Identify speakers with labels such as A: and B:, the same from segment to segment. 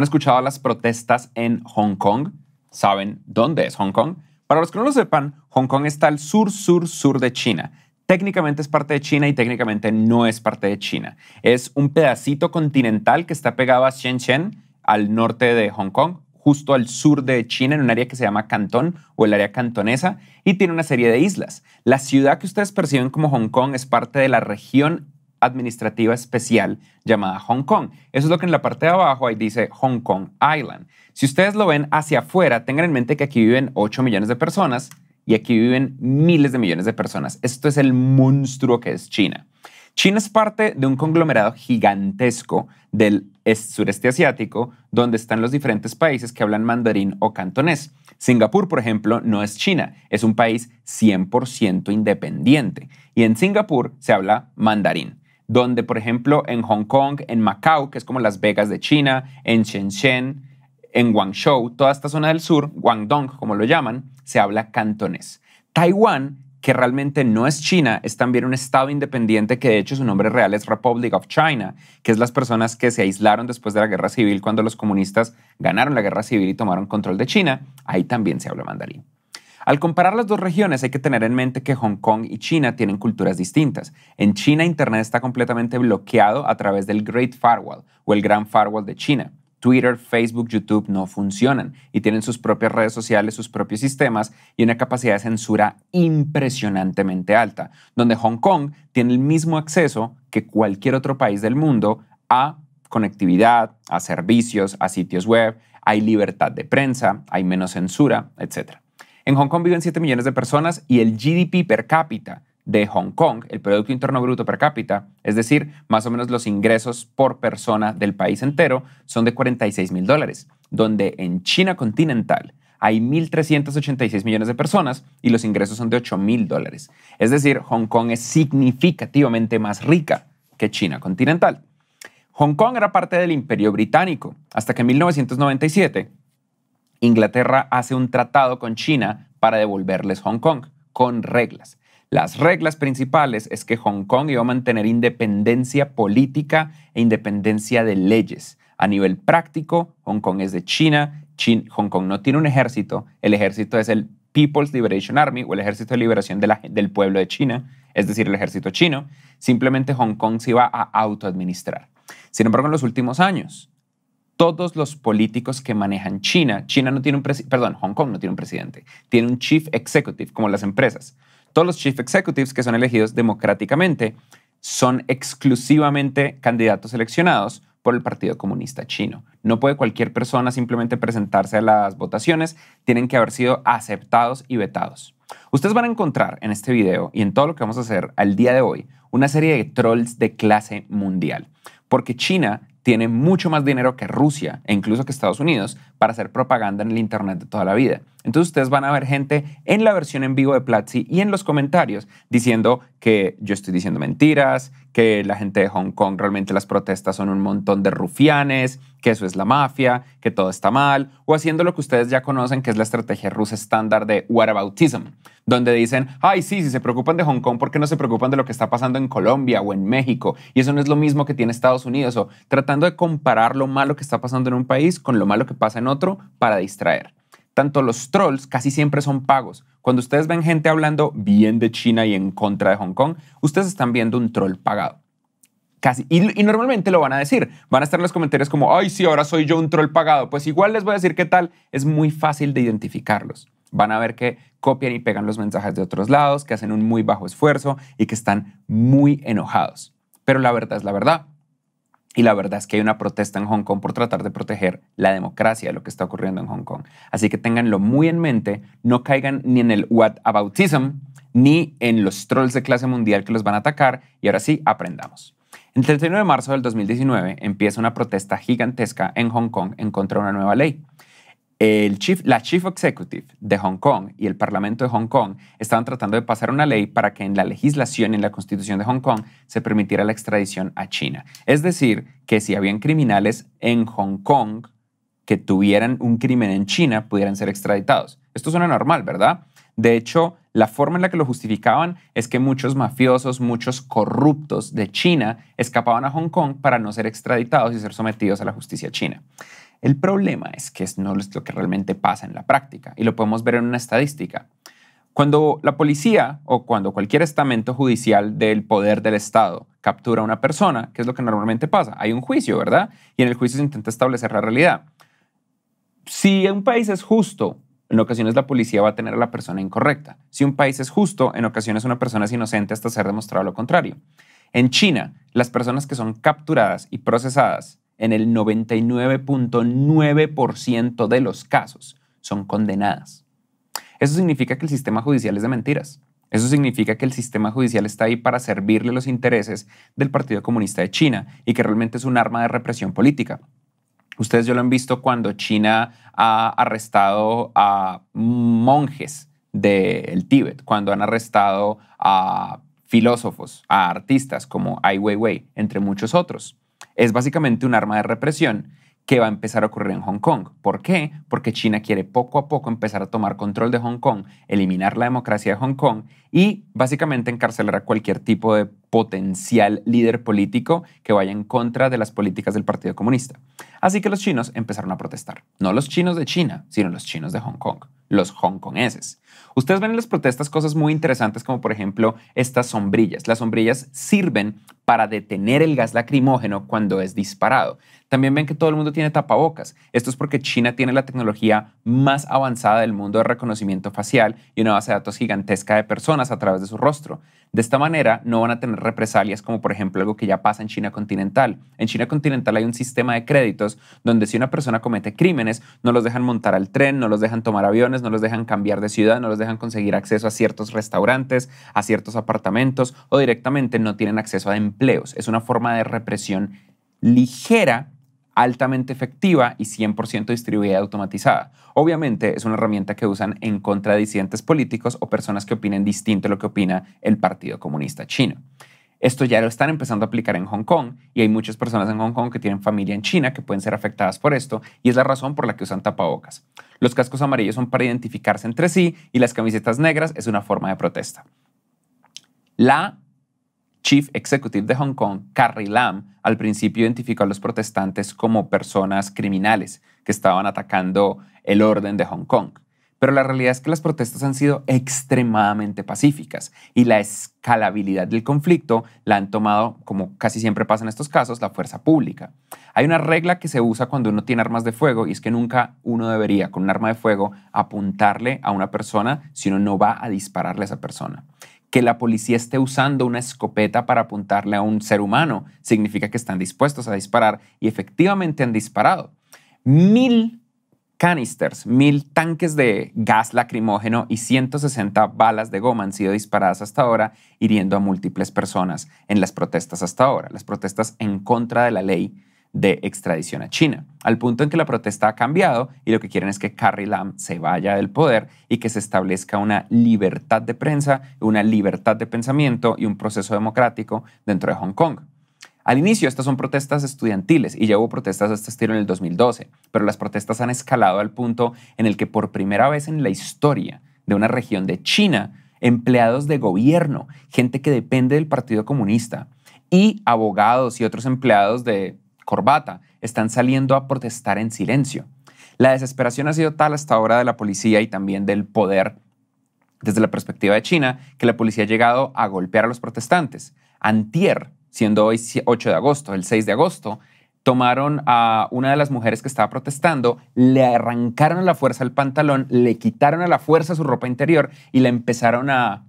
A: han escuchado las protestas en Hong Kong, saben dónde es Hong Kong. Para los que no lo sepan, Hong Kong está al sur, sur, sur de China. Técnicamente es parte de China y técnicamente no es parte de China. Es un pedacito continental que está pegado a Shenzhen, al norte de Hong Kong, justo al sur de China, en un área que se llama Cantón o el área cantonesa, y tiene una serie de islas. La ciudad que ustedes perciben como Hong Kong es parte de la región administrativa especial llamada Hong Kong. Eso es lo que en la parte de abajo ahí dice Hong Kong Island. Si ustedes lo ven hacia afuera, tengan en mente que aquí viven 8 millones de personas y aquí viven miles de millones de personas. Esto es el monstruo que es China. China es parte de un conglomerado gigantesco del sureste asiático, donde están los diferentes países que hablan mandarín o cantonés. Singapur, por ejemplo, no es China, es un país 100% independiente. Y en Singapur se habla mandarín donde, por ejemplo, en Hong Kong, en Macao, que es como Las Vegas de China, en Shenzhen, en Guangzhou, toda esta zona del sur, Guangdong, como lo llaman, se habla cantonés. Taiwán, que realmente no es China, es también un estado independiente que de hecho su nombre real es Republic of China, que es las personas que se aislaron después de la guerra civil cuando los comunistas ganaron la guerra civil y tomaron control de China. Ahí también se habla mandarín. Al comparar las dos regiones hay que tener en mente que Hong Kong y China tienen culturas distintas. En China Internet está completamente bloqueado a través del Great Firewall o el Gran Firewall de China. Twitter, Facebook, YouTube no funcionan y tienen sus propias redes sociales, sus propios sistemas y una capacidad de censura impresionantemente alta, donde Hong Kong tiene el mismo acceso que cualquier otro país del mundo a conectividad, a servicios, a sitios web, hay libertad de prensa, hay menos censura, etc. En Hong Kong viven 7 millones de personas y el GDP per cápita de Hong Kong, el Producto Interno Bruto per cápita, es decir, más o menos los ingresos por persona del país entero, son de 46 mil dólares, donde en China continental hay 1.386 millones de personas y los ingresos son de 8 mil dólares. Es decir, Hong Kong es significativamente más rica que China continental. Hong Kong era parte del imperio británico hasta que en 1997 Inglaterra hace un tratado con China para devolverles Hong Kong, con reglas. Las reglas principales es que Hong Kong iba a mantener independencia política e independencia de leyes. A nivel práctico, Hong Kong es de China, Hong Kong no tiene un ejército, el ejército es el People's Liberation Army o el Ejército de Liberación del Pueblo de China, es decir, el ejército chino, simplemente Hong Kong se iba a autoadministrar. Sin embargo, en los últimos años, todos los políticos que manejan China. China no tiene un perdón, Hong Kong no tiene un presidente, tiene un chief executive, como las empresas. Todos los chief executives que son elegidos democráticamente son exclusivamente candidatos seleccionados por el Partido Comunista Chino. No puede cualquier persona simplemente presentarse a las votaciones, tienen que haber sido aceptados y vetados. Ustedes van a encontrar en este video y en todo lo que vamos a hacer al día de hoy una serie de trolls de clase mundial, porque China tiene mucho más dinero que Rusia e incluso que Estados Unidos, para hacer propaganda en el Internet de toda la vida. Entonces ustedes van a ver gente en la versión en vivo de Platzi y en los comentarios diciendo que yo estoy diciendo mentiras, que la gente de Hong Kong realmente las protestas son un montón de rufianes, que eso es la mafia, que todo está mal, o haciendo lo que ustedes ya conocen que es la estrategia rusa estándar de whataboutism, donde dicen, ay sí, si se preocupan de Hong Kong, ¿por qué no se preocupan de lo que está pasando en Colombia o en México? Y eso no es lo mismo que tiene Estados Unidos, o tratando de comparar lo malo que está pasando en un país con lo malo que pasa en otro para distraer. Tanto los trolls casi siempre son pagos. Cuando ustedes ven gente hablando bien de China y en contra de Hong Kong, ustedes están viendo un troll pagado. Casi. Y, y, normalmente lo van a decir. Van a estar en los comentarios como, ay, sí, ahora soy yo un troll pagado. Pues igual les voy a decir qué tal. Es muy fácil de identificarlos. Van a ver que copian y pegan los mensajes de otros lados, que hacen un muy bajo esfuerzo y que están muy enojados. Pero la verdad es la verdad. Y la verdad es que hay una protesta en Hong Kong por tratar de proteger la democracia lo que está ocurriendo en Hong Kong. Así que ténganlo muy en mente, no caigan ni en el what aboutism, ni en los trolls de clase mundial que los van a atacar. Y ahora sí, aprendamos. El 31 de marzo del 2019 empieza una protesta gigantesca en Hong Kong en contra de una nueva ley la Chief Executive de Hong Kong y el Parlamento de Hong Kong estaban tratando de pasar una ley para que en la legislación, en la constitución de Hong Kong, se permitiera la extradición a China. Es decir, que si habían criminales en Hong Kong que tuvieran un crimen en China, pudieran ser extraditados. Esto suena normal, ¿verdad? De hecho, la forma en la que lo justificaban es que muchos mafiosos, muchos corruptos de China escapaban a Hong Kong para no ser extraditados y ser sometidos a la justicia china. El problema es que no es lo que realmente pasa en la práctica y lo podemos ver en una estadística. Cuando la policía o cuando cualquier estamento judicial del poder del Estado captura a una persona, ¿qué es lo que normalmente pasa? Hay un juicio, ¿verdad? Y en el juicio se intenta establecer la realidad. Si un país es justo, en ocasiones la policía va a tener a la persona incorrecta. Si un país es justo, en ocasiones una persona es inocente hasta ser demostrado lo contrario. En China, las personas que son capturadas y procesadas en el 99.9% de los casos son condenadas. Eso significa que el sistema judicial es de mentiras. Eso significa que el sistema judicial está ahí para servirle los intereses del Partido Comunista de China y que realmente es un arma de represión política. Ustedes ya lo han visto cuando China ha arrestado a monjes del Tíbet, cuando han arrestado a filósofos, a artistas como Ai Weiwei, entre muchos otros. Es básicamente un arma de represión que va a empezar a ocurrir en Hong Kong. ¿Por qué? Porque China quiere poco a poco empezar a tomar control de Hong Kong, eliminar la democracia de Hong Kong y básicamente encarcelar a cualquier tipo de potencial líder político que vaya en contra de las políticas del Partido Comunista. Así que los chinos empezaron a protestar. No los chinos de China, sino los chinos de Hong Kong los hongkoneses. Ustedes ven en las protestas cosas muy interesantes como por ejemplo estas sombrillas. Las sombrillas sirven para detener el gas lacrimógeno cuando es disparado. También ven que todo el mundo tiene tapabocas. Esto es porque China tiene la tecnología más avanzada del mundo de reconocimiento facial y una base de datos gigantesca de personas a través de su rostro. De esta manera no van a tener represalias como por ejemplo algo que ya pasa en China continental. En China continental hay un sistema de créditos donde si una persona comete crímenes no los dejan montar al tren, no los dejan tomar aviones, no los dejan cambiar de ciudad, no los dejan conseguir acceso a ciertos restaurantes, a ciertos apartamentos o directamente no tienen acceso a empleos. Es una forma de represión ligera altamente efectiva y 100% distribuida y automatizada. Obviamente es una herramienta que usan en contra de disidentes políticos o personas que opinen distinto a lo que opina el Partido Comunista Chino. Esto ya lo están empezando a aplicar en Hong Kong y hay muchas personas en Hong Kong que tienen familia en China que pueden ser afectadas por esto y es la razón por la que usan tapabocas. Los cascos amarillos son para identificarse entre sí y las camisetas negras es una forma de protesta. La chief executive de Hong Kong, Carrie Lam, al principio identificó a los protestantes como personas criminales que estaban atacando el orden de Hong Kong. Pero la realidad es que las protestas han sido extremadamente pacíficas y la escalabilidad del conflicto la han tomado, como casi siempre pasa en estos casos, la fuerza pública. Hay una regla que se usa cuando uno tiene armas de fuego y es que nunca uno debería con un arma de fuego apuntarle a una persona si uno no va a dispararle a esa persona que la policía esté usando una escopeta para apuntarle a un ser humano. Significa que están dispuestos a disparar y efectivamente han disparado. Mil canisters, mil tanques de gas lacrimógeno y 160 balas de goma han sido disparadas hasta ahora, hiriendo a múltiples personas en las protestas hasta ahora, las protestas en contra de la ley de extradición a China, al punto en que la protesta ha cambiado y lo que quieren es que Carrie Lam se vaya del poder y que se establezca una libertad de prensa, una libertad de pensamiento y un proceso democrático dentro de Hong Kong. Al inicio estas son protestas estudiantiles y ya hubo protestas de este estilo en el 2012, pero las protestas han escalado al punto en el que por primera vez en la historia de una región de China, empleados de gobierno, gente que depende del Partido Comunista, y abogados y otros empleados de corbata están saliendo a protestar en silencio. La desesperación ha sido tal hasta ahora de la policía y también del poder desde la perspectiva de China que la policía ha llegado a golpear a los protestantes. Antier, siendo hoy 8 de agosto, el 6 de agosto, tomaron a una de las mujeres que estaba protestando, le arrancaron a la fuerza el pantalón, le quitaron a la fuerza su ropa interior y la empezaron a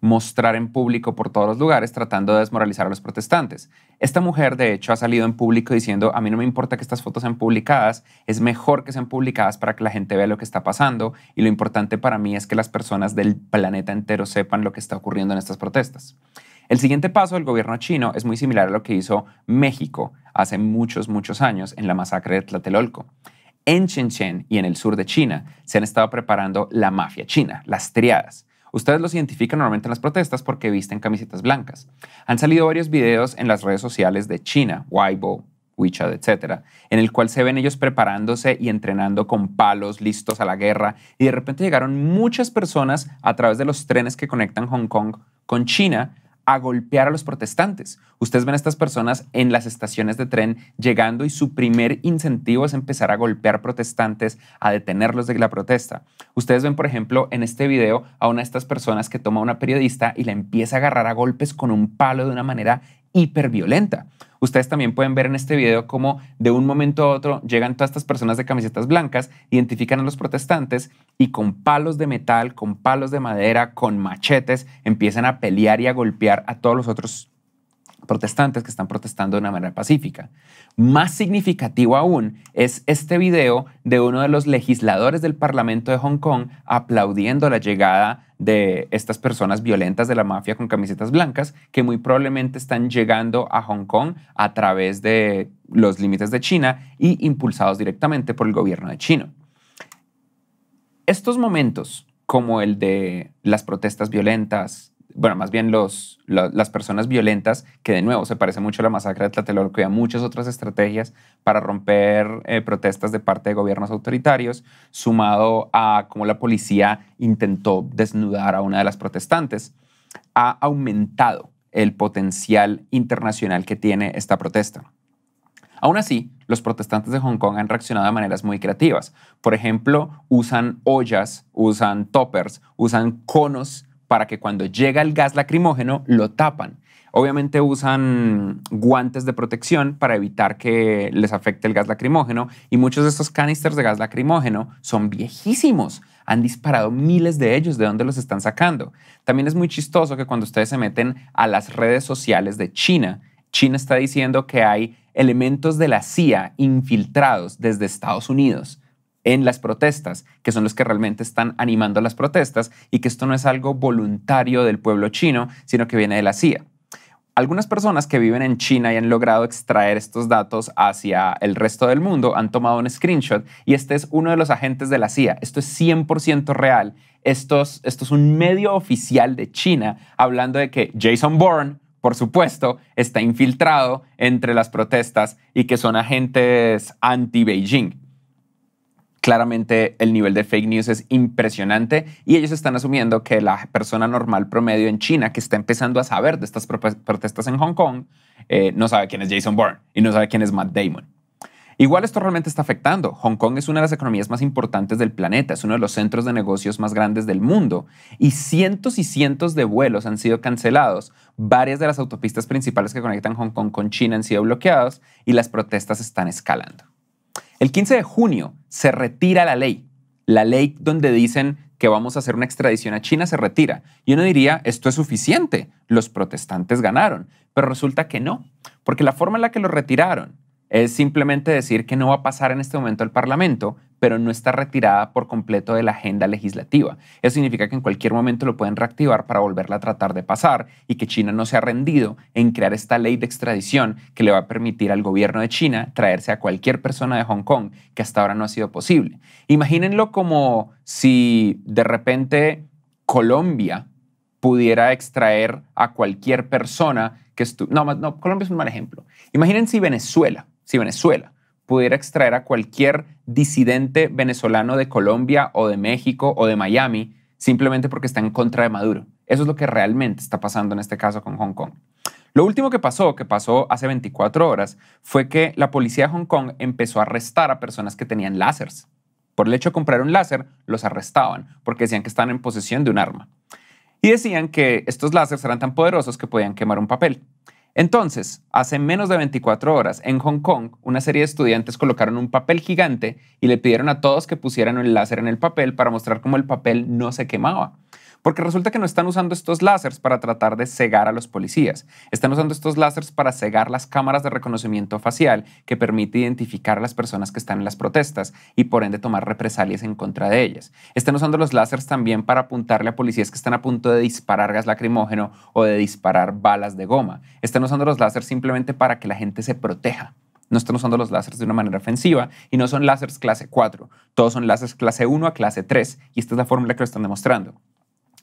A: mostrar en público por todos los lugares tratando de desmoralizar a los protestantes. Esta mujer, de hecho, ha salido en público diciendo, a mí no me importa que estas fotos sean publicadas, es mejor que sean publicadas para que la gente vea lo que está pasando y lo importante para mí es que las personas del planeta entero sepan lo que está ocurriendo en estas protestas. El siguiente paso del gobierno chino es muy similar a lo que hizo México hace muchos, muchos años en la masacre de Tlatelolco en Shenzhen y en el sur de China se han estado preparando la mafia china, las triadas. Ustedes los identifican normalmente en las protestas porque visten camisetas blancas. Han salido varios videos en las redes sociales de China, Weibo, WeChat, etc., en el cual se ven ellos preparándose y entrenando con palos, listos a la guerra, y de repente llegaron muchas personas a través de los trenes que conectan Hong Kong con China a golpear a los protestantes. Ustedes ven a estas personas en las estaciones de tren llegando y su primer incentivo es empezar a golpear protestantes, a detenerlos de la protesta. Ustedes ven, por ejemplo, en este video a una de estas personas que toma a una periodista y la empieza a agarrar a golpes con un palo de una manera hiperviolenta. Ustedes también pueden ver en este video cómo de un momento a otro llegan todas estas personas de camisetas blancas, identifican a los protestantes y con palos de metal, con palos de madera, con machetes, empiezan a pelear y a golpear a todos los otros protestantes que están protestando de una manera pacífica. Más significativo aún es este video de uno de los legisladores del Parlamento de Hong Kong aplaudiendo la llegada de estas personas violentas de la mafia con camisetas blancas que muy probablemente están llegando a Hong Kong a través de los límites de China y impulsados directamente por el gobierno de China. Estos momentos, como el de las protestas violentas, bueno, más bien los, las personas violentas, que de nuevo se parece mucho a la masacre de Tlatelolco y a muchas otras estrategias para romper eh, protestas de parte de gobiernos autoritarios, sumado a cómo la policía intentó desnudar a una de las protestantes, ha aumentado el potencial internacional que tiene esta protesta. Aún así, los protestantes de Hong Kong han reaccionado de maneras muy creativas. Por ejemplo, usan ollas, usan toppers, usan conos para que cuando llega el gas lacrimógeno lo tapan. Obviamente usan guantes de protección para evitar que les afecte el gas lacrimógeno y muchos de estos canisters de gas lacrimógeno son viejísimos. Han disparado miles de ellos de dónde los están sacando. También es muy chistoso que cuando ustedes se meten a las redes sociales de China, China está diciendo que hay elementos de la CIA infiltrados desde Estados Unidos en las protestas, que son los que realmente están animando las protestas y que esto no es algo voluntario del pueblo chino, sino que viene de la CIA. Algunas personas que viven en China y han logrado extraer estos datos hacia el resto del mundo han tomado un screenshot y este es uno de los agentes de la CIA. Esto es 100% real. Esto es, esto es un medio oficial de China hablando de que Jason Bourne, por supuesto, está infiltrado entre las protestas y que son agentes anti-Beijing claramente el nivel de fake news es impresionante y ellos están asumiendo que la persona normal promedio en China que está empezando a saber de estas protestas en Hong Kong eh, no sabe quién es Jason Bourne y no sabe quién es Matt Damon. Igual esto realmente está afectando. Hong Kong es una de las economías más importantes del planeta, es uno de los centros de negocios más grandes del mundo y cientos y cientos de vuelos han sido cancelados. Varias de las autopistas principales que conectan Hong Kong con China han sido bloqueadas y las protestas están escalando. El 15 de junio se retira la ley, la ley donde dicen que vamos a hacer una extradición a China se retira. Y uno diría, esto es suficiente, los protestantes ganaron, pero resulta que no, porque la forma en la que lo retiraron es simplemente decir que no va a pasar en este momento al Parlamento pero no está retirada por completo de la agenda legislativa. Eso significa que en cualquier momento lo pueden reactivar para volverla a tratar de pasar y que China no se ha rendido en crear esta ley de extradición que le va a permitir al gobierno de China traerse a cualquier persona de Hong Kong, que hasta ahora no ha sido posible. Imagínenlo como si de repente Colombia pudiera extraer a cualquier persona que estuviera... No, no, Colombia es un mal ejemplo. imagínense Venezuela, si Venezuela pudiera extraer a cualquier disidente venezolano de Colombia o de México o de Miami simplemente porque está en contra de Maduro. Eso es lo que realmente está pasando en este caso con Hong Kong. Lo último que pasó, que pasó hace 24 horas, fue que la policía de Hong Kong empezó a arrestar a personas que tenían lásers. Por el hecho de comprar un láser, los arrestaban porque decían que estaban en posesión de un arma. Y decían que estos láseres eran tan poderosos que podían quemar un papel. Entonces, hace menos de 24 horas, en Hong Kong, una serie de estudiantes colocaron un papel gigante y le pidieron a todos que pusieran un láser en el papel para mostrar cómo el papel no se quemaba. Porque resulta que no están usando estos láseres para tratar de cegar a los policías. Están usando estos láseres para cegar las cámaras de reconocimiento facial que permite identificar a las personas que están en las protestas y por ende tomar represalias en contra de ellas. Están usando los láseres también para apuntarle a policías que están a punto de disparar gas lacrimógeno o de disparar balas de goma. Están usando los láseres simplemente para que la gente se proteja. No están usando los láseres de una manera ofensiva y no son láseres clase 4. Todos son láseres clase 1 a clase 3 y esta es la fórmula que lo están demostrando.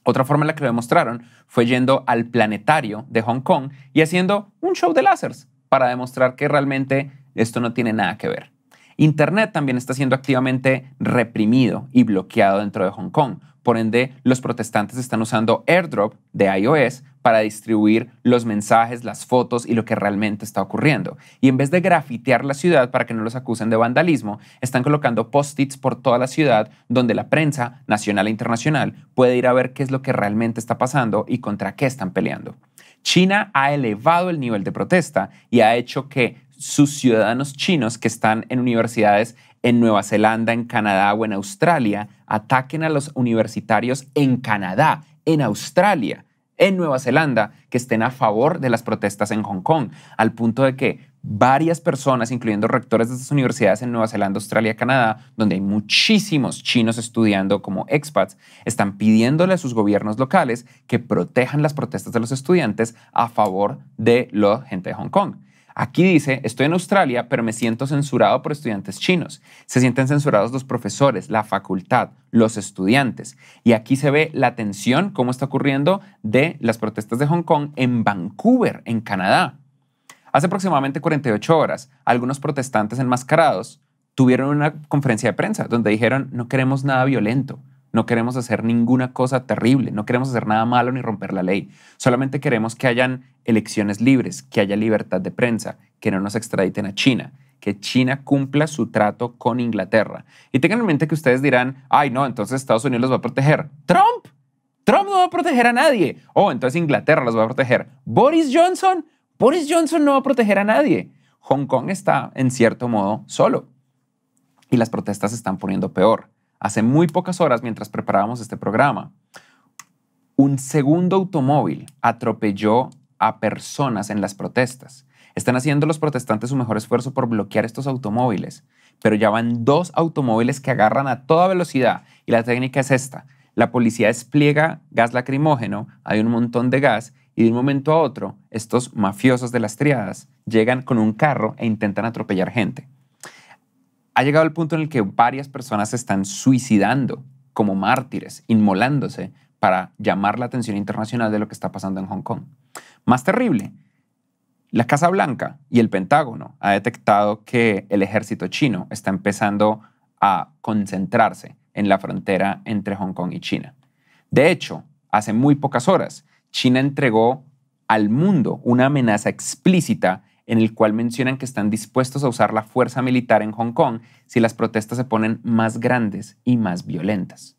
A: Otra forma en la que lo demostraron fue yendo al planetario de Hong Kong y haciendo un show de lásers para demostrar que realmente esto no tiene nada que ver. Internet también está siendo activamente reprimido y bloqueado dentro de Hong Kong por ende, los protestantes están usando airdrop de iOS para distribuir los mensajes, las fotos y lo que realmente está ocurriendo. Y en vez de grafitear la ciudad para que no los acusen de vandalismo, están colocando post-its por toda la ciudad donde la prensa, nacional e internacional, puede ir a ver qué es lo que realmente está pasando y contra qué están peleando. China ha elevado el nivel de protesta y ha hecho que sus ciudadanos chinos que están en universidades en Nueva Zelanda, en Canadá o en Australia, ataquen a los universitarios en Canadá, en Australia, en Nueva Zelanda, que estén a favor de las protestas en Hong Kong, al punto de que varias personas, incluyendo rectores de estas universidades en Nueva Zelanda, Australia, Canadá, donde hay muchísimos chinos estudiando como expats, están pidiéndole a sus gobiernos locales que protejan las protestas de los estudiantes a favor de la gente de Hong Kong. Aquí dice, estoy en Australia, pero me siento censurado por estudiantes chinos. Se sienten censurados los profesores, la facultad, los estudiantes. Y aquí se ve la tensión, cómo está ocurriendo, de las protestas de Hong Kong en Vancouver, en Canadá. Hace aproximadamente 48 horas, algunos protestantes enmascarados tuvieron una conferencia de prensa donde dijeron, no queremos nada violento. No queremos hacer ninguna cosa terrible, no queremos hacer nada malo ni romper la ley. Solamente queremos que hayan elecciones libres, que haya libertad de prensa, que no nos extraditen a China, que China cumpla su trato con Inglaterra. Y tengan en mente que ustedes dirán, ay no, entonces Estados Unidos los va a proteger. Trump, Trump no va a proteger a nadie. O oh, entonces Inglaterra los va a proteger. Boris Johnson, Boris Johnson no va a proteger a nadie. Hong Kong está, en cierto modo, solo. Y las protestas se están poniendo peor hace muy pocas horas mientras preparábamos este programa. Un segundo automóvil atropelló a personas en las protestas. Están haciendo los protestantes su mejor esfuerzo por bloquear estos automóviles, pero ya van dos automóviles que agarran a toda velocidad y la técnica es esta. La policía despliega gas lacrimógeno, hay un montón de gas y de un momento a otro estos mafiosos de las triadas llegan con un carro e intentan atropellar gente ha llegado el punto en el que varias personas se están suicidando como mártires, inmolándose para llamar la atención internacional de lo que está pasando en Hong Kong. Más terrible, la Casa Blanca y el Pentágono ha detectado que el ejército chino está empezando a concentrarse en la frontera entre Hong Kong y China. De hecho, hace muy pocas horas, China entregó al mundo una amenaza explícita en el cual mencionan que están dispuestos a usar la fuerza militar en Hong Kong si las protestas se ponen más grandes y más violentas.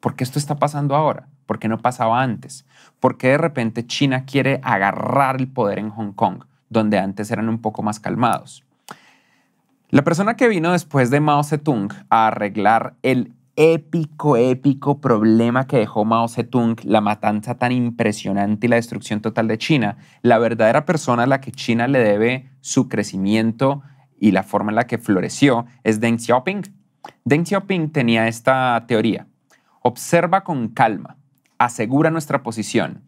A: ¿Por qué esto está pasando ahora? ¿Por qué no pasaba antes? ¿Por qué de repente China quiere agarrar el poder en Hong Kong, donde antes eran un poco más calmados? La persona que vino después de Mao Zedong a arreglar el épico, épico problema que dejó Mao Zedong, la matanza tan impresionante y la destrucción total de China, la verdadera persona a la que China le debe su crecimiento y la forma en la que floreció es Deng Xiaoping. Deng Xiaoping tenía esta teoría. Observa con calma, asegura nuestra posición,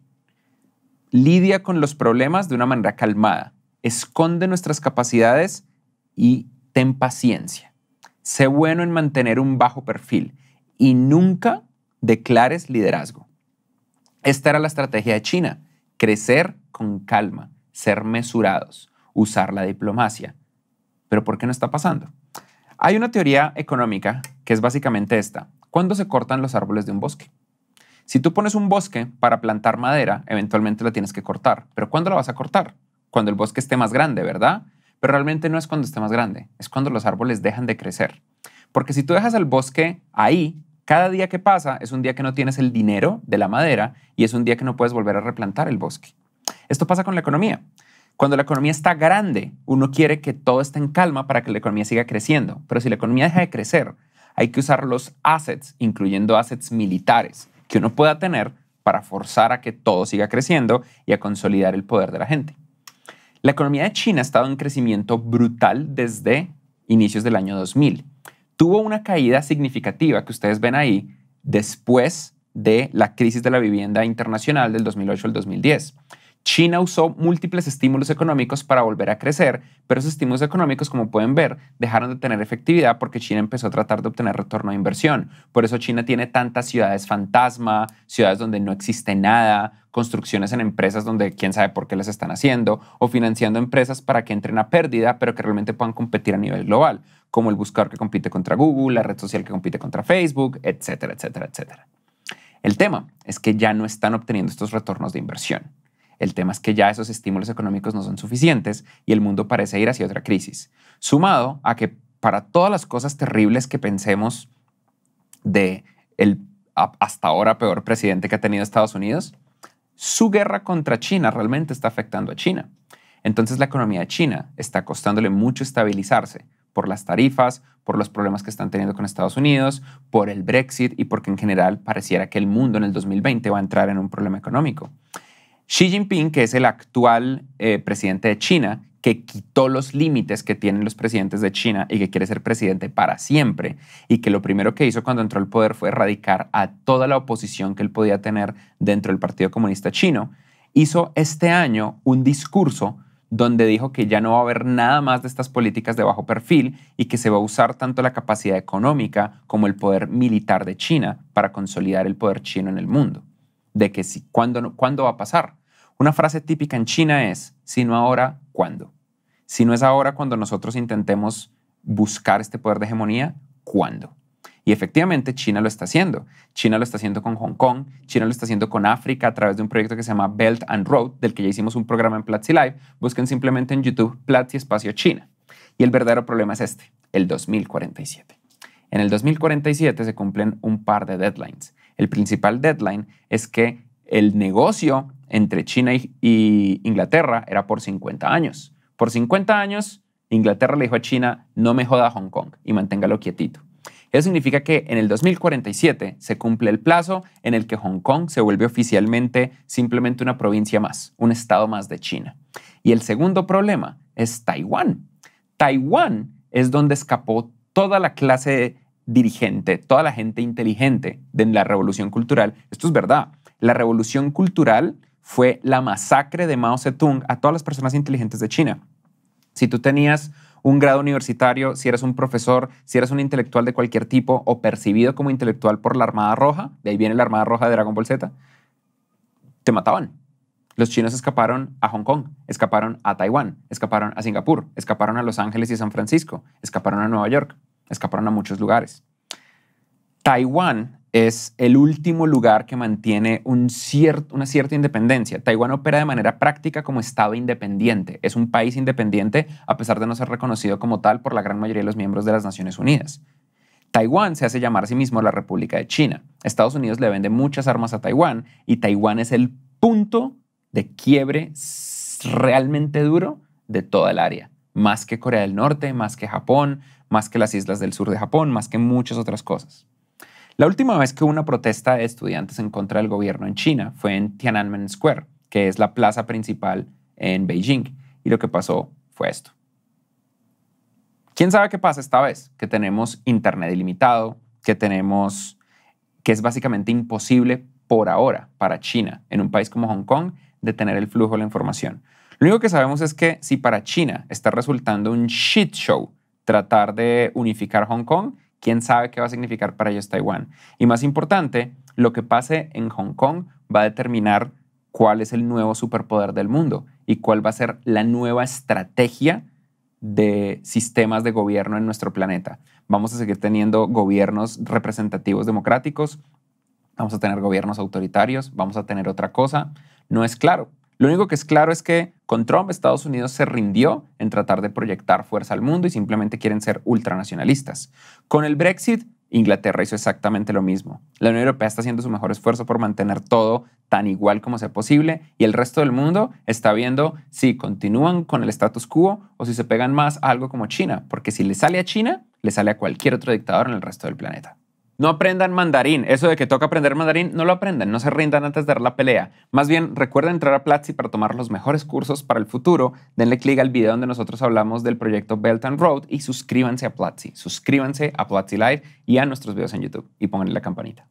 A: lidia con los problemas de una manera calmada, esconde nuestras capacidades y ten paciencia. Sé bueno en mantener un bajo perfil y nunca declares liderazgo. Esta era la estrategia de China, crecer con calma, ser mesurados, usar la diplomacia. Pero ¿por qué no está pasando? Hay una teoría económica que es básicamente esta. ¿Cuándo se cortan los árboles de un bosque? Si tú pones un bosque para plantar madera, eventualmente la tienes que cortar. Pero ¿cuándo la vas a cortar? Cuando el bosque esté más grande, ¿verdad? Pero realmente no es cuando esté más grande, es cuando los árboles dejan de crecer. Porque si tú dejas el bosque ahí, cada día que pasa es un día que no tienes el dinero de la madera y es un día que no puedes volver a replantar el bosque. Esto pasa con la economía. Cuando la economía está grande, uno quiere que todo esté en calma para que la economía siga creciendo. Pero si la economía deja de crecer, hay que usar los assets, incluyendo assets militares, que uno pueda tener para forzar a que todo siga creciendo y a consolidar el poder de la gente. La economía de China ha estado en crecimiento brutal desde inicios del año 2000. Tuvo una caída significativa que ustedes ven ahí después de la crisis de la vivienda internacional del 2008 al 2010. China usó múltiples estímulos económicos para volver a crecer, pero esos estímulos económicos, como pueden ver, dejaron de tener efectividad porque China empezó a tratar de obtener retorno de inversión. Por eso China tiene tantas ciudades fantasma, ciudades donde no existe nada, construcciones en empresas donde quién sabe por qué las están haciendo, o financiando empresas para que entren a pérdida, pero que realmente puedan competir a nivel global, como el buscador que compite contra Google, la red social que compite contra Facebook, etcétera, etcétera, etcétera. El tema es que ya no están obteniendo estos retornos de inversión. El tema es que ya esos estímulos económicos no son suficientes y el mundo parece ir hacia otra crisis. Sumado a que para todas las cosas terribles que pensemos de el hasta ahora peor presidente que ha tenido Estados Unidos, su guerra contra China realmente está afectando a China. Entonces la economía de China está costándole mucho estabilizarse por las tarifas, por los problemas que están teniendo con Estados Unidos, por el Brexit y porque en general pareciera que el mundo en el 2020 va a entrar en un problema económico. Xi Jinping, que es el actual eh, presidente de China, que quitó los límites que tienen los presidentes de China y que quiere ser presidente para siempre, y que lo primero que hizo cuando entró al poder fue erradicar a toda la oposición que él podía tener dentro del Partido Comunista Chino, hizo este año un discurso donde dijo que ya no va a haber nada más de estas políticas de bajo perfil y que se va a usar tanto la capacidad económica como el poder militar de China para consolidar el poder chino en el mundo de que si, ¿cuándo, ¿cuándo va a pasar? Una frase típica en China es, si no ahora, ¿cuándo? Si no es ahora cuando nosotros intentemos buscar este poder de hegemonía, ¿cuándo? Y efectivamente China lo está haciendo. China lo está haciendo con Hong Kong, China lo está haciendo con África a través de un proyecto que se llama Belt and Road, del que ya hicimos un programa en Platzi Live. Busquen simplemente en YouTube Platzi Espacio China. Y el verdadero problema es este, el 2047. En el 2047 se cumplen un par de deadlines el principal deadline es que el negocio entre China y, Inglaterra era por 50 años. Por 50 años, Inglaterra le dijo a China, no me joda Hong Kong y manténgalo quietito. Eso significa que en el 2047 se cumple el plazo en el que Hong Kong se vuelve oficialmente simplemente una provincia más, un estado más de China. Y el segundo problema es Taiwán. Taiwán es donde escapó toda la clase dirigente, toda la gente inteligente de la revolución cultural, esto es verdad. La revolución cultural fue la masacre de Mao Zedong a todas las personas inteligentes de China. Si tú tenías un grado universitario, si eres un profesor, si eres un intelectual de cualquier tipo o percibido como intelectual por la Armada Roja, de ahí viene la Armada Roja de Dragon Ball Z, te mataban. Los chinos escaparon a Hong Kong, escaparon a Taiwán, escaparon a Singapur, escaparon a Los Ángeles y San Francisco, escaparon a Nueva York escaparon a muchos lugares. Taiwán es el último lugar que mantiene una cierta independencia. Taiwán opera de manera práctica como Estado independiente. Es un país independiente a pesar de no ser reconocido como tal por la gran mayoría de los miembros de las Naciones Unidas. Taiwán se hace llamar a sí mismo la República de China. Estados Unidos le vende muchas armas a Taiwán y Taiwán es el punto de quiebre realmente duro de toda el área. Más que Corea del Norte, más que Japón, más que las islas del sur de Japón, más que muchas otras cosas. La última vez que hubo una protesta de estudiantes en contra del gobierno en China fue en Tiananmen Square, que es la plaza principal en Beijing, y lo que pasó fue esto. ¿Quién sabe qué pasa esta vez? Que tenemos internet ilimitado, que tenemos que es básicamente imposible por ahora para China, en un país como Hong Kong, detener el flujo de la información. Lo único que sabemos es que si para China está resultando un shit show tratar de unificar Hong Kong, quién sabe qué va a significar para ellos Taiwán. Y más importante, lo que pase en Hong Kong va a determinar cuál es el nuevo superpoder del mundo y cuál va a ser la nueva estrategia de sistemas de gobierno en nuestro planeta. Vamos a seguir teniendo gobiernos representativos democráticos, vamos a tener gobiernos autoritarios, vamos a tener otra cosa. No es claro, lo único que es claro es que con Trump Estados Unidos se rindió en tratar de proyectar fuerza al mundo y simplemente quieren ser ultranacionalistas. Con el Brexit, Inglaterra hizo exactamente lo mismo. La Unión Europea está haciendo su mejor esfuerzo por mantener todo tan igual como sea posible y el resto del mundo está viendo si continúan con el status quo o si se pegan más a algo como China, porque si le sale a China, le sale a cualquier otro dictador en el resto del planeta. No aprendan mandarín. Eso de que toca aprender mandarín, no lo aprendan. No se rindan antes de dar la pelea. Más bien, recuerden entrar a Platzi para tomar los mejores cursos para el futuro. Denle clic al video donde nosotros hablamos del proyecto Belt and Road y suscríbanse a Platzi. Suscríbanse a Platzi Live y a nuestros videos en YouTube. Y pónganle la campanita.